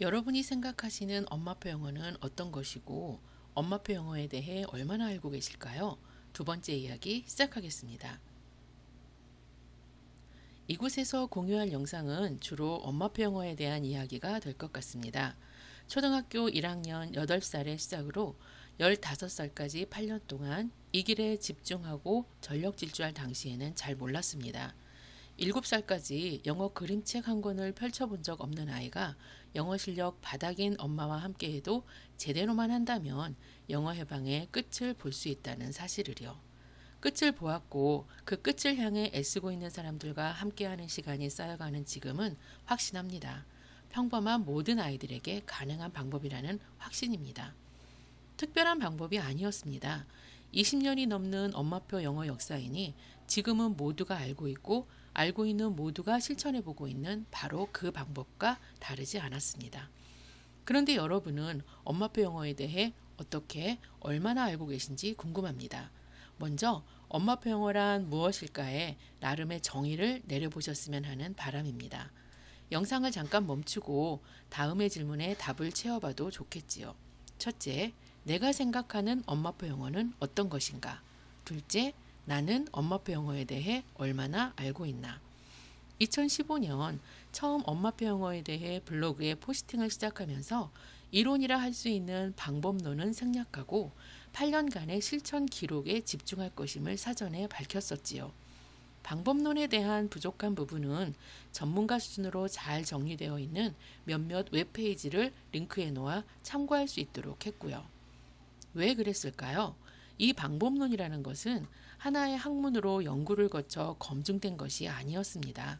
여러분이 생각하시는 엄마표 영어는 어떤 것이고 엄마표 영어에 대해 얼마나 알고 계실까요? 두 번째 이야기 시작하겠습니다. 이곳에서 공유할 영상은 주로 엄마표 영어에 대한 이야기가 될 것 같습니다. 초등학교 1학년 8살에 시작으로 15살까지 8년 동안 이 길에 집중하고 전력 질주할 당시에는 잘 몰랐습니다. 7살까지 영어 그림책 한 권을 펼쳐본 적 없는 아이가 영어 실력 바닥인 엄마와 함께해도 제대로만 한다면 영어 해방의 끝을 볼 수 있다는 사실을요. 끝을 보았고 그 끝을 향해 애쓰고 있는 사람들과 함께하는 시간이 쌓여가는 지금은 확신합니다. 평범한 모든 아이들에게 가능한 방법이라는 확신입니다. 특별한 방법이 아니었습니다. 20년이 넘는 엄마표 영어 역사이니 지금은 모두가 알고 있고 알고 있는 모두가 실천해 보고 있는 바로 그 방법과 다르지 않았습니다. 그런데 여러분은 엄마표 영어에 대해 어떻게 얼마나 알고 계신지 궁금합니다. 먼저 엄마표 영어란 무엇일까에 나름의 정의를 내려보셨으면 하는 바람입니다. 영상을 잠깐 멈추고 다음의 질문에 답을 채워봐도 좋겠지요. 첫째, 내가 생각하는 엄마표 영어는 어떤 것인가? 둘째, 나는 엄마표 영어에 대해 얼마나 알고 있나. 2015년 처음 엄마표 영어에 대해 블로그에 포스팅을 시작하면서 이론이라 할 수 있는 방법론은 생략하고 8년간의 실천 기록에 집중할 것임을 사전에 밝혔었지요. 방법론에 대한 부족한 부분은 전문가 수준으로 잘 정리되어 있는 몇몇 웹페이지를 링크해 놓아 참고할 수 있도록 했고요. 왜 그랬을까요? 이 방법론이라는 것은 하나의 학문으로 연구를 거쳐 검증된 것이 아니었습니다.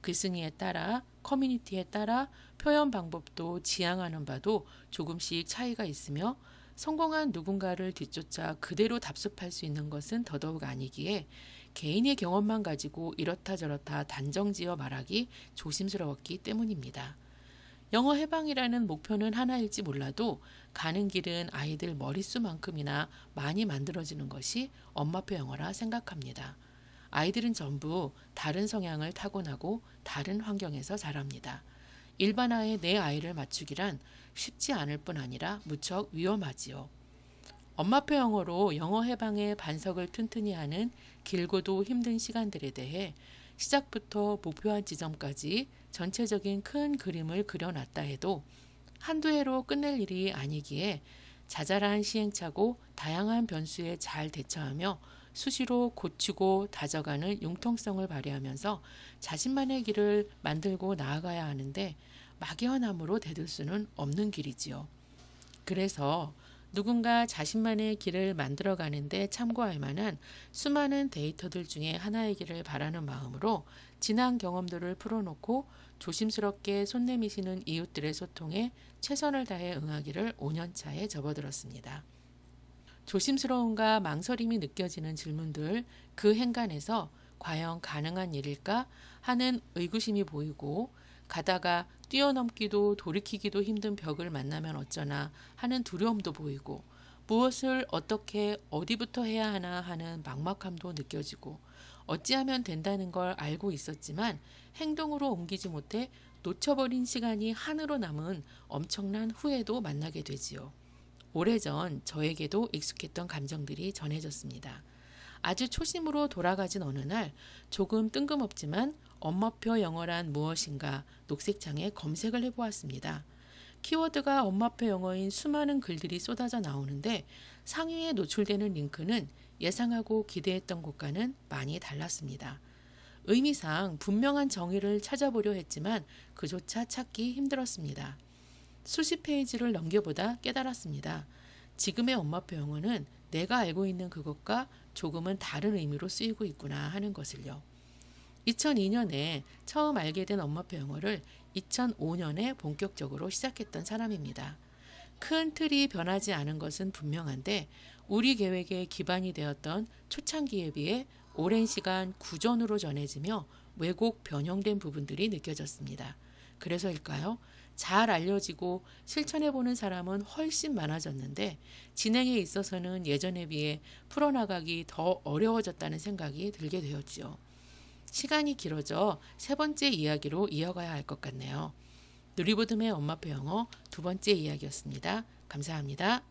글쓴이에 그 따라 커뮤니티에 따라 표현 방법도 지향하는 바도 조금씩 차이가 있으며 성공한 누군가를 뒤쫓아 그대로 답습할 수 있는 것은 더더욱 아니기에 개인의 경험만 가지고 이렇다 저렇다 단정지어 말하기 조심스러웠기 때문입니다. 영어 해방이라는 목표는 하나일지 몰라도 가는 길은 아이들 머릿수만큼이나 많이 만들어지는 것이 엄마표 영어라 생각합니다. 아이들은 전부 다른 성향을 타고나고 다른 환경에서 자랍니다. 일반화에 내 아이를 맞추기란 쉽지 않을 뿐 아니라 무척 위험하지요. 엄마표 영어로 영어 해방의 반석을 튼튼히 하는 길고도 힘든 시간들에 대해 시작부터 목표한 지점까지 전체적인 큰 그림을 그려놨다 해도 한두 해로 끝낼 일이 아니기에 자잘한 시행착오, 다양한 변수에 잘 대처하며 수시로 고치고 다져가는 융통성을 발휘하면서 자신만의 길을 만들고 나아가야 하는데 막연함으로 대들 수는 없는 길이지요. 그래서 누군가 자신만의 길을 만들어 가는데 참고할 만한 수많은 데이터들 중에 하나이기를 바라는 마음으로 지난 경험들을 풀어놓고 조심스럽게 손 내미시는 이웃들의 소통에 최선을 다해 응하기를 5년차에 접어들었습니다. 조심스러움과 망설임이 느껴지는 질문들, 그 행간에서 과연 가능한 일일까 하는 의구심이 보이고 가다가 뛰어넘기도 돌이키기도 힘든 벽을 만나면 어쩌나 하는 두려움도 보이고 무엇을 어떻게 어디부터 해야 하나 하는 막막함도 느껴지고 어찌하면 된다는 걸 알고 있었지만 행동으로 옮기지 못해 놓쳐버린 시간이 한으로 남은 엄청난 후회도 만나게 되지요. 오래전 저에게도 익숙했던 감정들이 전해졌습니다. 아주 초심으로 돌아가진 어느 날 조금 뜬금없지만 엄마표 영어란 무엇인가 녹색창에 검색을 해보았습니다. 키워드가 엄마표 영어인 수많은 글들이 쏟아져 나오는데 상위에 노출되는 링크는 예상하고 기대했던 것과는 많이 달랐습니다. 의미상 분명한 정의를 찾아보려 했지만 그조차 찾기 힘들었습니다. 수십 페이지를 넘겨보다 깨달았습니다. 지금의 엄마표 영어는 내가 알고 있는 그것과 조금은 다른 의미로 쓰이고 있구나 하는 것을요. 2002년에 처음 알게 된 엄마표 영어를 2005년에 본격적으로 시작했던 사람입니다. 큰 틀이 변하지 않은 것은 분명한데 우리 계획의 기반이 되었던 초창기에 비해 오랜 시간 구전으로 전해지며 왜곡 변형된 부분들이 느껴졌습니다. 그래서일까요? 잘 알려지고 실천해보는 사람은 훨씬 많아졌는데 진행에 있어서는 예전에 비해 풀어나가기 더 어려워졌다는 생각이 들게 되었지요. 시간이 길어져 세 번째 이야기로 이어가야 할 것 같네요. 누리보듬의 엄마표 영어 두 번째 이야기였습니다. 감사합니다.